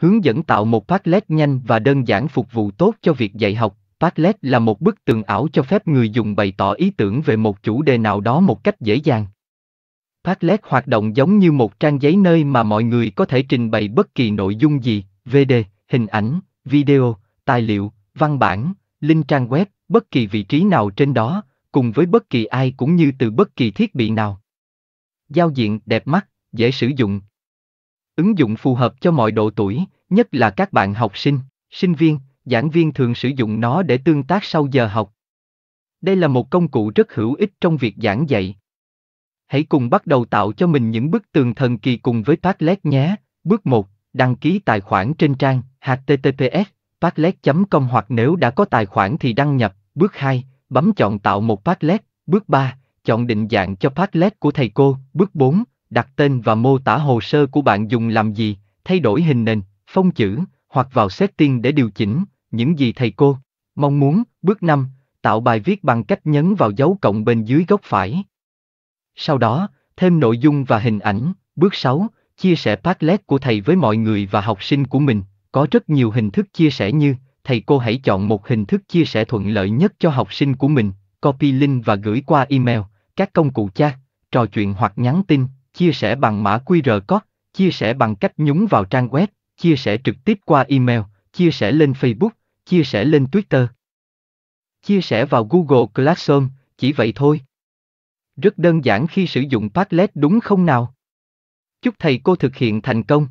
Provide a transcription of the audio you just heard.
Hướng dẫn tạo một Padlet nhanh và đơn giản phục vụ tốt cho việc dạy học. Padlet là một bức tường ảo cho phép người dùng bày tỏ ý tưởng về một chủ đề nào đó một cách dễ dàng. Padlet hoạt động giống như một trang giấy nơi mà mọi người có thể trình bày bất kỳ nội dung gì, VD, hình ảnh, video, tài liệu, văn bản, link trang web, bất kỳ vị trí nào trên đó, cùng với bất kỳ ai cũng như từ bất kỳ thiết bị nào. Giao diện đẹp mắt, dễ sử dụng, Ứng dụng phù hợp cho mọi độ tuổi, nhất là các bạn học sinh, sinh viên, giảng viên thường sử dụng nó để tương tác sau giờ học. Đây là một công cụ rất hữu ích trong việc giảng dạy. Hãy cùng bắt đầu tạo cho mình những bức tường thần kỳ cùng với Padlet nhé. Bước 1. Đăng ký tài khoản trên trang https padlet.com hoặc nếu đã có tài khoản thì đăng nhập. Bước 2. Bấm chọn tạo một Padlet. Bước 3. Chọn định dạng cho Padlet của thầy cô. Bước 4 đặt tên và mô tả hồ sơ của bạn dùng làm gì, thay đổi hình nền, phông chữ, hoặc vào setting để điều chỉnh, những gì thầy cô mong muốn. Bước 5, tạo bài viết bằng cách nhấn vào dấu cộng bên dưới góc phải. Sau đó, thêm nội dung và hình ảnh. Bước 6, chia sẻ Padlet của thầy với mọi người và học sinh của mình. Có rất nhiều hình thức chia sẻ như, thầy cô hãy chọn một hình thức chia sẻ thuận lợi nhất cho học sinh của mình, copy link và gửi qua email, các công cụ chat, trò chuyện hoặc nhắn tin, chia sẻ bằng mã QR code, chia sẻ bằng cách nhúng vào trang web, chia sẻ trực tiếp qua email, chia sẻ lên Facebook, chia sẻ lên Twitter. Chia sẻ vào Google Classroom, chỉ vậy thôi. Rất đơn giản khi sử dụng Padlet đúng không nào? Chúc thầy cô thực hiện thành công!